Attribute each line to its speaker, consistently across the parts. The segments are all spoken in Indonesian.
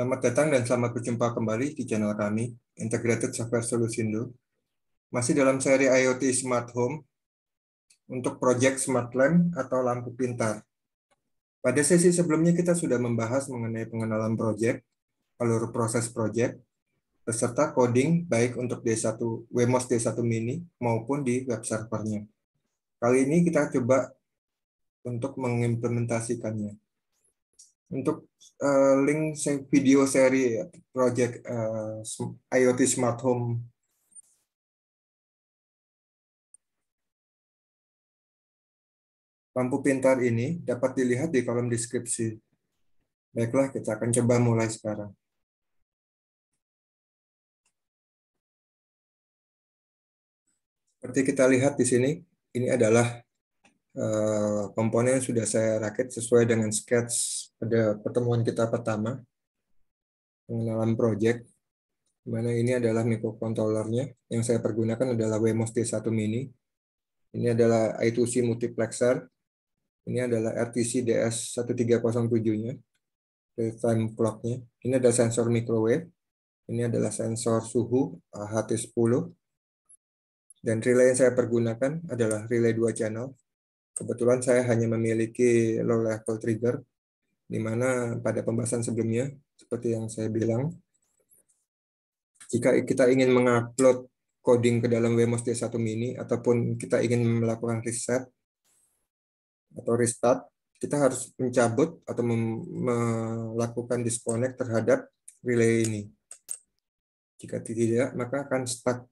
Speaker 1: Selamat datang dan selamat berjumpa kembali di channel kami, Integrated Software Solusindo. Masih dalam seri IoT Smart Home untuk proyek Smart Lamp atau lampu pintar. Pada sesi sebelumnya kita sudah membahas mengenai pengenalan proyek, alur proses proyek, beserta coding baik untuk D1 Wemos D1 Mini maupun di web servernya. Kali ini kita coba untuk mengimplementasikannya untuk uh, link video seri project uh,
Speaker 2: IoT Smart Home. Lampu pintar ini dapat dilihat di kolom deskripsi. Baiklah, kita akan coba mulai sekarang.
Speaker 1: Seperti kita lihat di sini, ini adalah Eh, komponen sudah saya rakit sesuai dengan sketch pada pertemuan kita pertama pengenalan project mana ini adalah mikrokontrolernya yang saya pergunakan adalah Wemos T1 Mini ini adalah I2C multiplexer ini adalah RTC DS1307-nya time clock-nya ini ada sensor microwave ini adalah sensor suhu HT10 dan relay yang saya pergunakan adalah relay 2 channel Kebetulan saya hanya memiliki low level trigger, di mana pada pembahasan sebelumnya, seperti yang saya bilang, jika kita ingin mengupload coding ke dalam Wemos D1 Mini, ataupun kita ingin melakukan reset atau restart, kita harus mencabut atau melakukan disconnect terhadap relay ini. Jika tidak, maka akan stuck.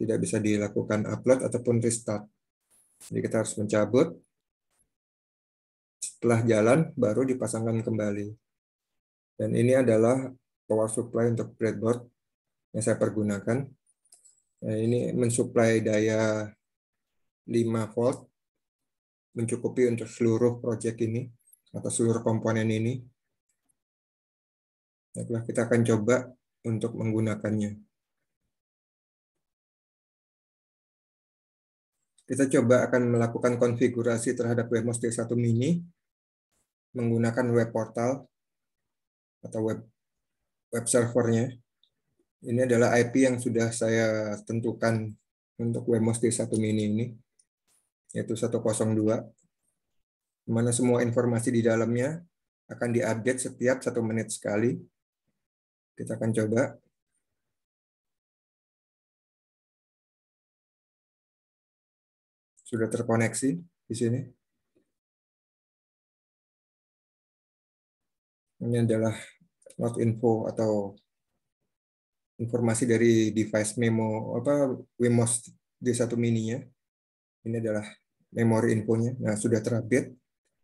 Speaker 1: Tidak bisa dilakukan upload ataupun restart. Jadi kita harus mencabut. Setelah jalan, baru dipasangkan kembali. Dan ini adalah power supply untuk breadboard yang saya pergunakan. Nah, ini mensuplai daya 5 volt, mencukupi untuk seluruh proyek ini, atau seluruh komponen ini. Setelah kita akan coba untuk menggunakannya. Kita coba akan melakukan konfigurasi terhadap WebMost D1 Mini menggunakan web portal atau web web servernya. Ini adalah IP yang sudah saya tentukan untuk WebMost D1 Mini ini, yaitu 102, Di mana semua informasi di dalamnya akan diupdate setiap satu menit sekali. Kita akan coba.
Speaker 2: sudah terkoneksi di sini.
Speaker 1: Ini adalah not info atau informasi dari device memo apa Wemos D1 mininya. Ini adalah memori infonya. Nah, sudah terupdate.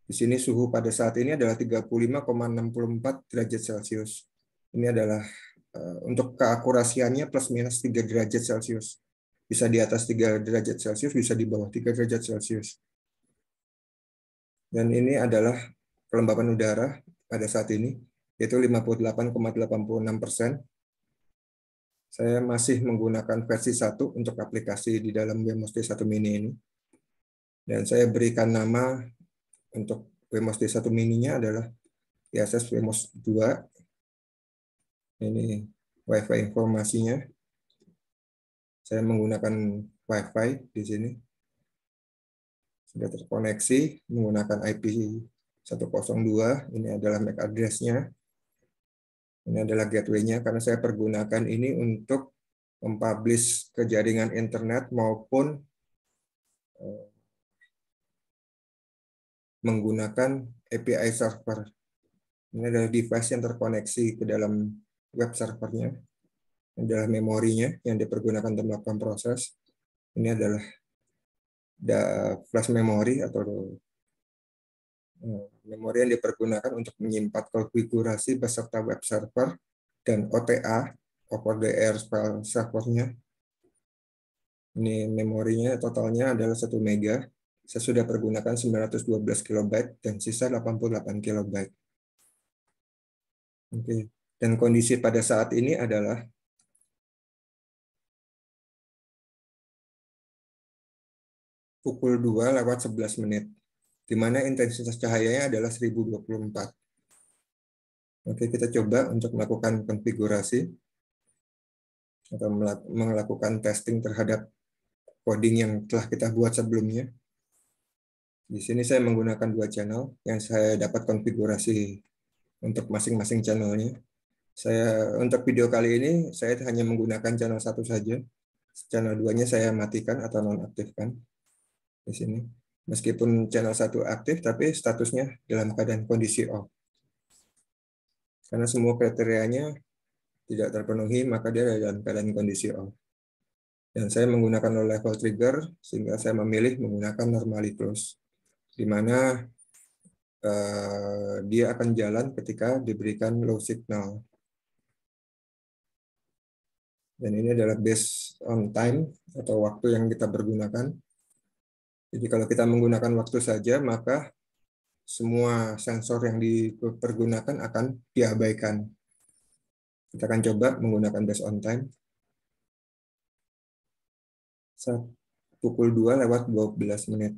Speaker 1: Di sini suhu pada saat ini adalah 35,64 derajat Celcius. Ini adalah eh, untuk keakurasiannya plus minus 3 derajat Celcius bisa di atas 3 derajat Celcius, bisa di bawah 3 derajat Celcius. Dan ini adalah kelembapan udara pada saat ini, yaitu 58,86 persen. Saya masih menggunakan versi 1 untuk aplikasi di dalam Wemos d 1 Mini ini. Dan saya berikan nama untuk Wemos d 1 Mininya adalah ISS Wemos 2. Ini wifi informasinya saya menggunakan WiFi di sini. Sudah terkoneksi menggunakan IP 102. Ini adalah MAC addressnya Ini adalah gatewaynya karena saya pergunakan ini untuk mempublish ke jaringan internet maupun eh, menggunakan API server. Ini adalah device yang terkoneksi ke dalam web servernya adalah memorinya yang dipergunakan untuk melakukan proses. Ini adalah flash memory atau eh, memori yang dipergunakan untuk menyimpan konfigurasi beserta web server dan OTA over the air servernya. Ini memorinya totalnya adalah 1 mega. Saya sudah pergunakan 912 KB dan sisa 88 KB. Oke. Dan kondisi pada saat ini adalah pukul 2 lewat 11 menit, di mana intensitas cahayanya adalah 1024. Oke, kita coba untuk melakukan konfigurasi atau melakukan testing terhadap coding yang telah kita buat sebelumnya. Di sini saya menggunakan dua channel yang saya dapat konfigurasi untuk masing-masing channelnya. Saya untuk video kali ini saya hanya menggunakan channel satu saja. Channel duanya saya matikan atau nonaktifkan di sini. Meskipun channel 1 aktif, tapi statusnya dalam keadaan kondisi off. Karena semua kriterianya tidak terpenuhi, maka dia dalam keadaan kondisi off. Dan saya menggunakan low level trigger, sehingga saya memilih menggunakan normally close, di mana eh, dia akan jalan ketika diberikan low signal. Dan ini adalah based on time atau waktu yang kita pergunakan. Jadi kalau kita menggunakan waktu saja, maka semua sensor yang dipergunakan akan diabaikan. Kita akan coba menggunakan based on time. Saat pukul 2 lewat 12
Speaker 2: menit.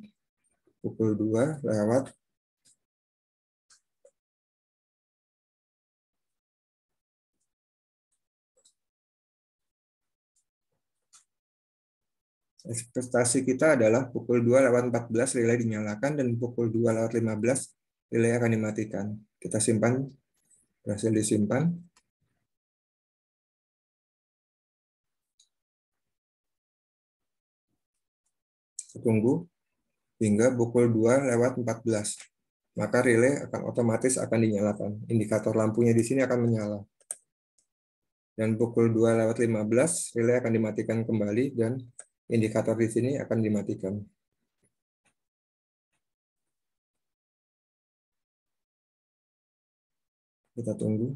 Speaker 2: Pukul 2 lewat
Speaker 1: Ekspektasi kita adalah pukul 2 lewat 14 relay dinyalakan dan pukul 2 lewat 15 relay akan dimatikan. Kita simpan, berhasil disimpan. tunggu hingga pukul 2 lewat 14. Maka relay akan otomatis akan dinyalakan. Indikator lampunya di sini akan menyala dan pukul 2 lewat 15 relay akan dimatikan kembali dan indikator di sini akan dimatikan. Kita tunggu.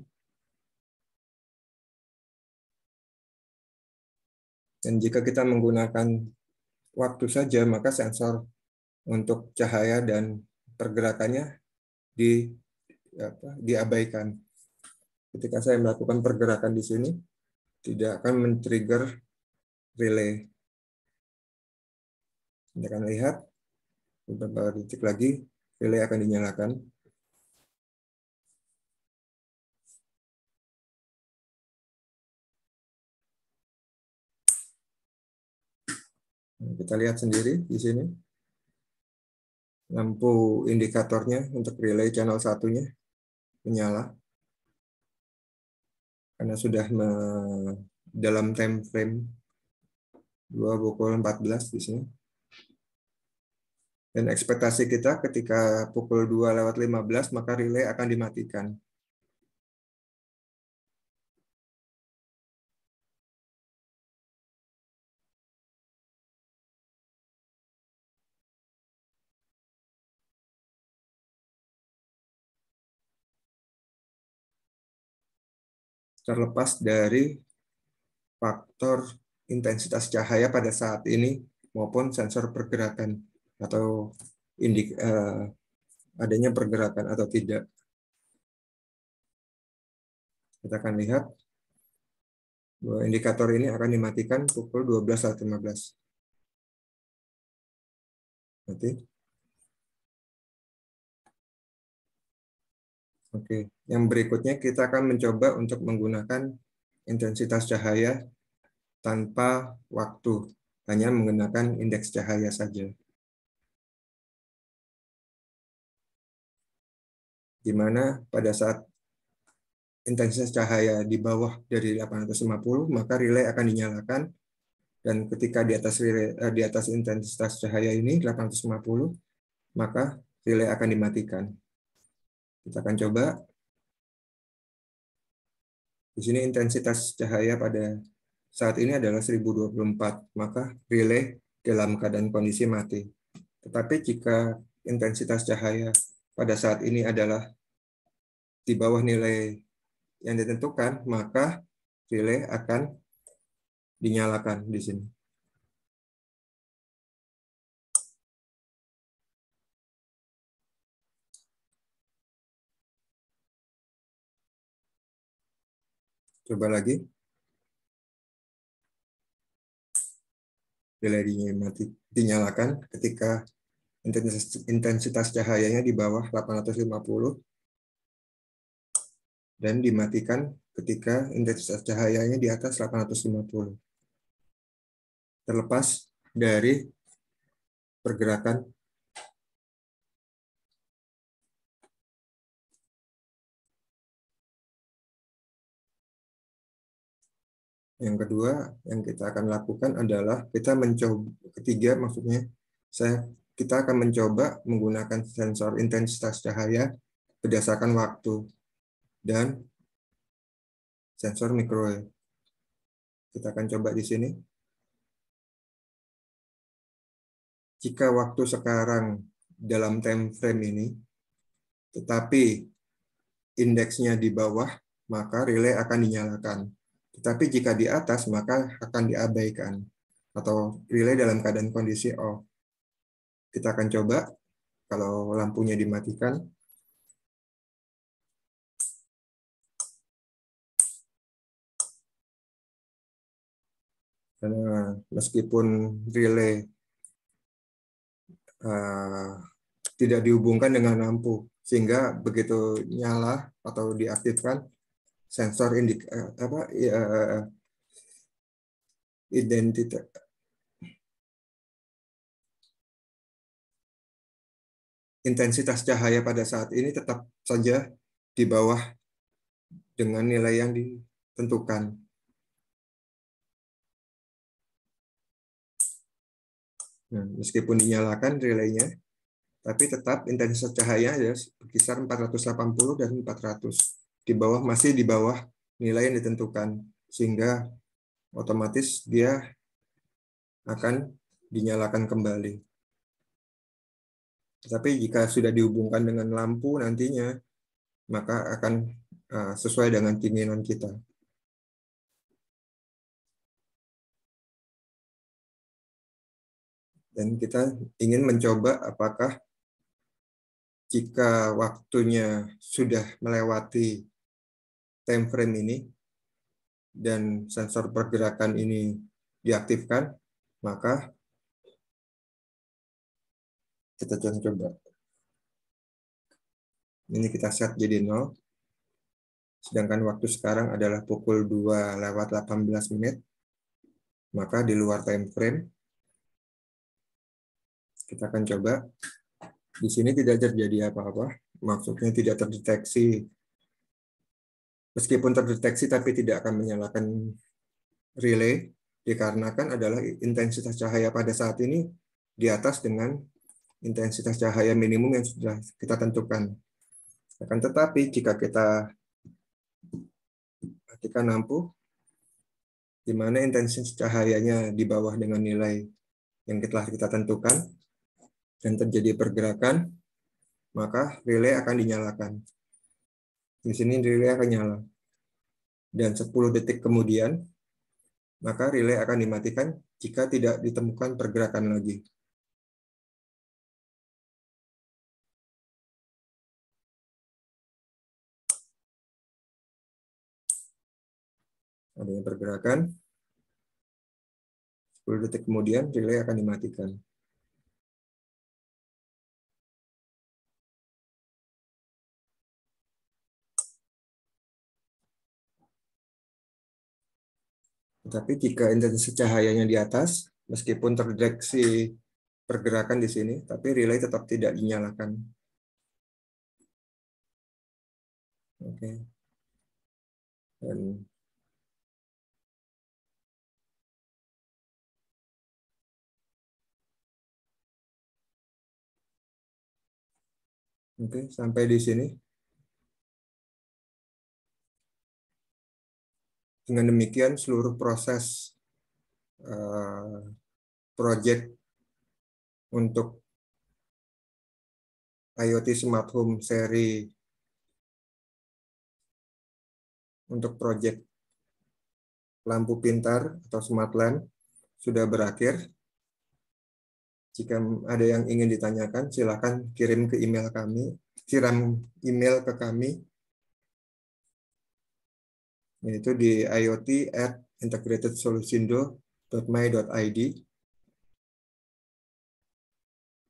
Speaker 1: Dan jika kita menggunakan waktu saja, maka sensor untuk cahaya dan pergerakannya di apa, diabaikan. Ketika saya melakukan pergerakan di sini, tidak akan men-trigger relay. Anda akan lihat
Speaker 2: beberapa detik lagi relay akan dinyalakan. Nah, kita lihat sendiri di sini.
Speaker 1: Lampu indikatornya untuk relay channel satunya menyala. Karena sudah me dalam time frame 2 pukul 14 di sini. Dan ekspektasi kita ketika pukul 2 lewat 15 maka relay akan dimatikan. terlepas dari faktor intensitas cahaya pada saat ini maupun sensor pergerakan atau indik uh, eh, adanya pergerakan atau tidak.
Speaker 2: Kita akan lihat bahwa indikator ini akan dimatikan pukul 12.15. Nanti. Oke,
Speaker 1: yang berikutnya kita akan mencoba untuk menggunakan intensitas cahaya tanpa waktu, hanya menggunakan indeks cahaya saja.
Speaker 2: di mana pada
Speaker 1: saat intensitas cahaya di bawah dari 850 maka relay akan dinyalakan dan ketika di atas relay, eh, di atas intensitas cahaya ini 850 maka relay akan dimatikan. Kita akan coba. Di sini intensitas cahaya pada saat ini adalah 1024 maka relay dalam keadaan kondisi mati. Tetapi jika intensitas cahaya pada saat ini adalah di bawah nilai yang ditentukan, maka relay akan
Speaker 2: dinyalakan di sini. Coba lagi.
Speaker 1: Relay mati, dinyalakan ketika intensitas, cahayanya di bawah 850 dan dimatikan ketika intensitas cahayanya di atas 850. Terlepas dari pergerakan Yang kedua yang kita akan lakukan adalah kita mencoba ketiga maksudnya saya kita akan mencoba menggunakan sensor intensitas cahaya berdasarkan waktu dan sensor microwave. Kita
Speaker 2: akan coba di sini. Jika waktu
Speaker 1: sekarang dalam time frame ini, tetapi indeksnya di bawah, maka relay akan dinyalakan. Tetapi jika di atas, maka akan diabaikan atau relay dalam keadaan kondisi off kita akan coba kalau lampunya dimatikan. meskipun relay uh, tidak dihubungkan dengan lampu, sehingga begitu nyala atau diaktifkan sensor indik uh, eh, apa uh,
Speaker 2: identitas
Speaker 1: intensitas cahaya pada saat ini tetap saja di bawah dengan nilai yang ditentukan. Nah, meskipun dinyalakan relaynya, tapi tetap intensitas cahaya ya berkisar 480 dan 400. Di bawah masih di bawah nilai yang ditentukan sehingga otomatis dia akan dinyalakan kembali. Tapi jika sudah dihubungkan dengan lampu nantinya, maka akan uh, sesuai dengan keinginan kita.
Speaker 2: Dan kita ingin mencoba
Speaker 1: apakah jika waktunya sudah melewati time frame ini dan sensor pergerakan
Speaker 2: ini diaktifkan, maka
Speaker 1: kita coba. Ini kita set jadi 0. Sedangkan waktu sekarang adalah pukul 2 lewat 18 menit. Maka di luar time frame, kita akan coba. Di sini tidak terjadi apa-apa. Maksudnya tidak terdeteksi. Meskipun terdeteksi tapi tidak akan menyalakan relay dikarenakan adalah intensitas cahaya pada saat ini di atas dengan intensitas cahaya minimum yang sudah kita tentukan. Akan tetapi jika kita perhatikan lampu, di mana intensitas cahayanya di bawah dengan nilai yang telah kita tentukan, dan terjadi pergerakan, maka relay akan dinyalakan. Di sini relay akan nyala. Dan 10 detik kemudian, maka relay akan dimatikan jika tidak ditemukan pergerakan lagi.
Speaker 2: adanya pergerakan. 10 detik kemudian relay akan dimatikan. Tetapi jika
Speaker 1: intensitas cahayanya di atas, meskipun terdeteksi pergerakan di sini, tapi relay tetap tidak dinyalakan.
Speaker 2: Oke. Okay. Oke, sampai di sini. Dengan demikian seluruh proses uh, eh, proyek untuk IoT Smart Home seri untuk proyek lampu pintar atau
Speaker 1: smart lamp sudah berakhir. Jika ada yang ingin ditanyakan, silakan kirim ke email kami, kirim email ke kami, yaitu di iot at
Speaker 2: integratedsolutindo.my.id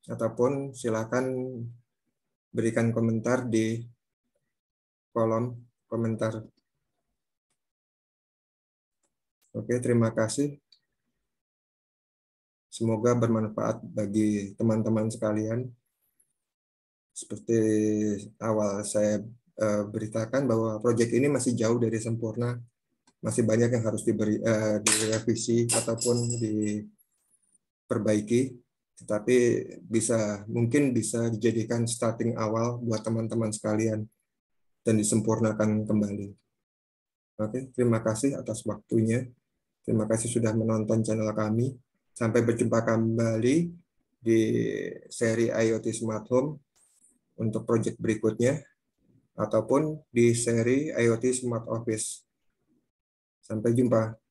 Speaker 1: ataupun silakan berikan komentar di kolom komentar. Oke, terima kasih. Semoga bermanfaat bagi teman-teman sekalian. Seperti awal saya eh, beritakan bahwa proyek ini masih jauh dari sempurna, masih banyak yang harus diberi uh, direvisi ataupun diperbaiki, tetapi bisa mungkin bisa dijadikan starting awal buat teman-teman sekalian dan disempurnakan kembali. Oke, terima kasih atas waktunya. Terima kasih sudah menonton channel kami. Sampai berjumpa kembali di seri IoT Smart Home untuk project berikutnya ataupun di seri IoT Smart Office. Sampai jumpa.